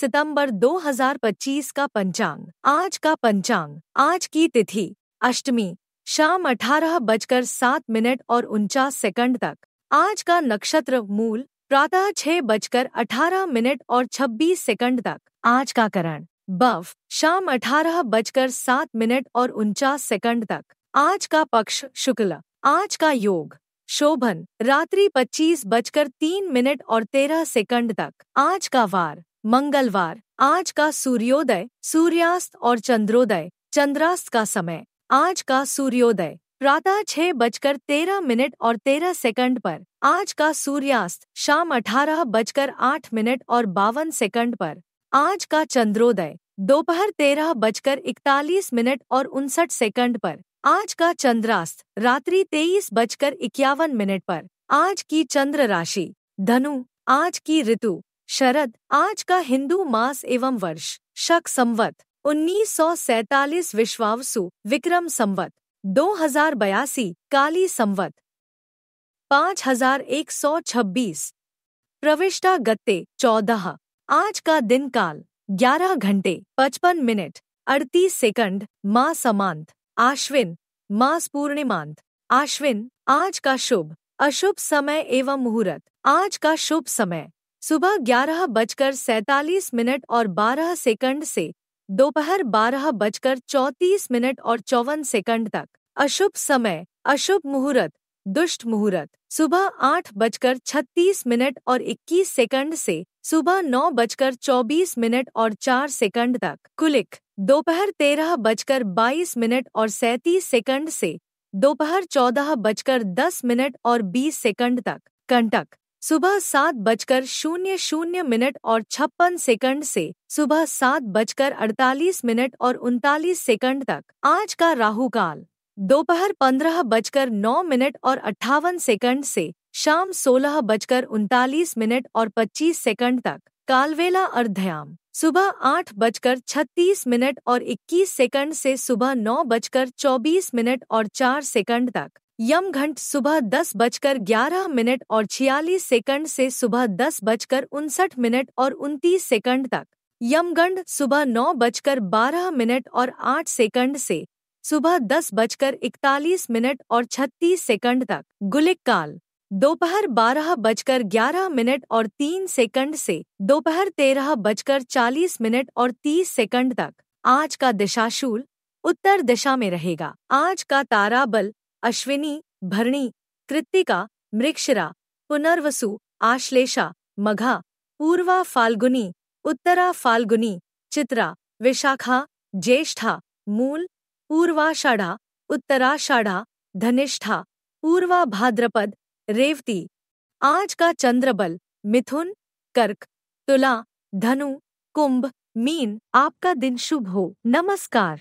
सितंबर 2025 का पंचांग आज का पंचांग आज की तिथि अष्टमी शाम अठारह बजकर सात मिनट और उनचास सेकंड तक आज का नक्षत्र मूल प्रातः छह बजकर अठारह मिनट और छब्बीस सेकंड तक आज का करण बफ शाम अठारह बजकर सात मिनट और उनचास सेकंड तक आज का पक्ष शुक्ल आज का योग शोभन रात्रि पच्चीस बजकर तीन मिनट और तेरह सेकंड तक आज का वार मंगलवार आज का सूर्योदय सूर्यास्त और चंद्रोदय चंद्रास्त का समय आज का सूर्योदय प्रातः छह बजकर तेरह मिनट और तेरह सेकंड पर आज का सूर्यास्त शाम अठारह बजकर आठ मिनट और बावन सेकंड पर आज का चंद्रोदय दोपहर तेरह बजकर इकतालीस मिनट और उनसठ सेकंड पर आज का चंद्रास्त रात्रि तेईस बजकर इक्यावन मिनट पर आज की चंद्र राशि धनु आज की ऋतु शरद आज का हिंदू मास एवं वर्ष शक संवत उन्नीस सौ सैतालीस विश्वावसु विक्रम संवत दो हजार बयासी काली संवत पाँच हजार एक सौ छब्बीस प्रविष्टा गत्ते चौदह आज का दिन काल ग्यारह घंटे पचपन मिनट अड़तीस सेकंड माँ समांत आश्विन मास पूर्णिमांत आश्विन आज का शुभ अशुभ समय एवं मुहूर्त आज का शुभ समय सुबह ग्यारह बजकर सैतालीस मिनट और बारह सेकंड से दोपहर बारह बजकर चौंतीस मिनट और चौवन सेकंड तक अशुभ समय अशुभ मुहूर्त दुष्ट मुहूर्त सुबह आठ बजकर छत्तीस मिनट और इक्कीस सेकंड से सुबह नौ बजकर चौबीस मिनट और चार सेकंड तक कुलिक दोपहर तेरह बजकर बाईस मिनट और सैतीस सेकंड से दोपहर चौदह बजकर दस मिनट और बीस सेकंड तक कंटक सुबह सात बजकर शून्य शून्य मिनट और छप्पन सेकंड से सुबह सात बजकर अड़तालीस मिनट और उनतालीस सेकंड तक आज का राहु काल दोपहर पंद्रह बजकर नौ मिनट और अट्ठावन सेकंड से शाम सोलह बजकर उनतालीस मिनट और पच्चीस सेकंड तक कालवेला अर्धयाम सुबह आठ बजकर छत्तीस मिनट और इक्कीस सेकंड से सुबह नौ बजकर चौबीस मिनट और चार सेकंड तक यमघंट सुबह दस बजकर ग्यारह मिनट और छियालीस सेकंड से सुबह दस बजकर उनसठ मिनट और उनतीस सेकंड तक यमगंड सुबह नौ बजकर बारह मिनट और आठ सेकंड से सुबह दस बजकर इकतालीस मिनट और छत्तीस सेकंड तक गुलिक काल दोपहर बारह बजकर ग्यारह मिनट और तीन सेकंड से दोपहर तेरह बजकर चालीस मिनट और तीस सेकंड तक आज का दिशाशूल उत्तर दिशा में रहेगा आज का ताराबल अश्विनी भरणी कृत्तिका मृक्षरा पुनर्वसु आश्लेषा मघा पूर्वा फाल्गुनी उत्तरा फाल्गुनी चित्रा विशाखा ज्येष्ठा मूल पूर्वाषाढ़ा उत्तराषाढ़ा धनिष्ठा पूर्वा भाद्रपद रेवती आज का चंद्रबल मिथुन कर्क तुला धनु कुंभ मीन आपका दिन शुभ हो नमस्कार